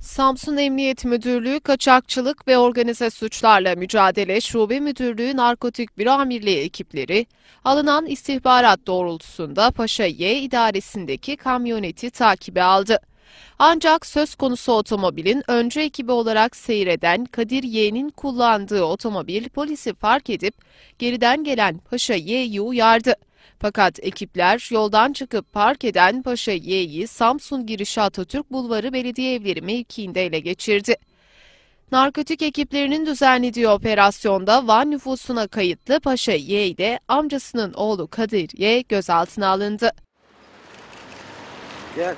Samsun Emniyet Müdürlüğü Kaçakçılık ve Organize Suçlarla Mücadele Şube Müdürlüğü Narkotik Büro Amirliği ekipleri alınan istihbarat doğrultusunda Paşa Y idaresindeki kamyoneti takibe aldı. Ancak söz konusu otomobilin önce ekibi olarak seyreden Kadir Y'nin kullandığı otomobil polisi fark edip geriden gelen Paşa Y'yi uyardı. Fakat ekipler yoldan çıkıp park eden Paşa Y'yi Samsun girişi Atatürk Bulvarı Belediye Evleri mevkiinde ele geçirdi. Narkotik ekiplerinin düzenlediği operasyonda Van nüfusuna kayıtlı Paşa Y ile amcasının oğlu Kadir Y gözaltına alındı. Gel.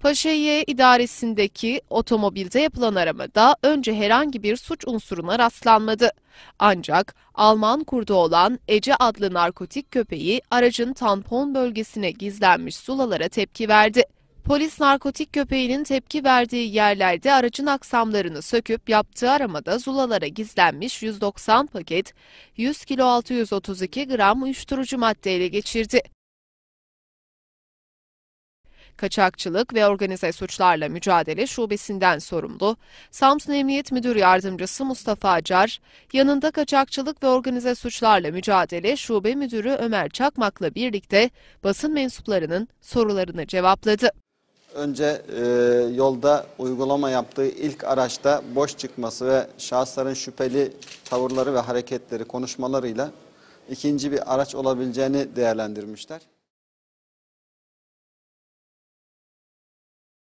Paşaiye idaresindeki otomobilde yapılan aramada önce herhangi bir suç unsuruna rastlanmadı. Ancak Alman kurdu olan Ece adlı narkotik köpeği aracın tampon bölgesine gizlenmiş sulalara tepki verdi. Polis narkotik köpeğinin tepki verdiği yerlerde aracın aksamlarını söküp yaptığı aramada zulalara gizlenmiş 190 paket 100 kilo 632 gram uyuşturucu madde ele geçirdi. Kaçakçılık ve Organize Suçlarla Mücadele Şubesinden sorumlu, Samsun Emniyet Müdür Yardımcısı Mustafa Acar, yanında Kaçakçılık ve Organize Suçlarla Mücadele Şube Müdürü Ömer Çakmak'la birlikte basın mensuplarının sorularını cevapladı. Önce e, yolda uygulama yaptığı ilk araçta boş çıkması ve şahısların şüpheli tavırları ve hareketleri konuşmalarıyla ikinci bir araç olabileceğini değerlendirmişler.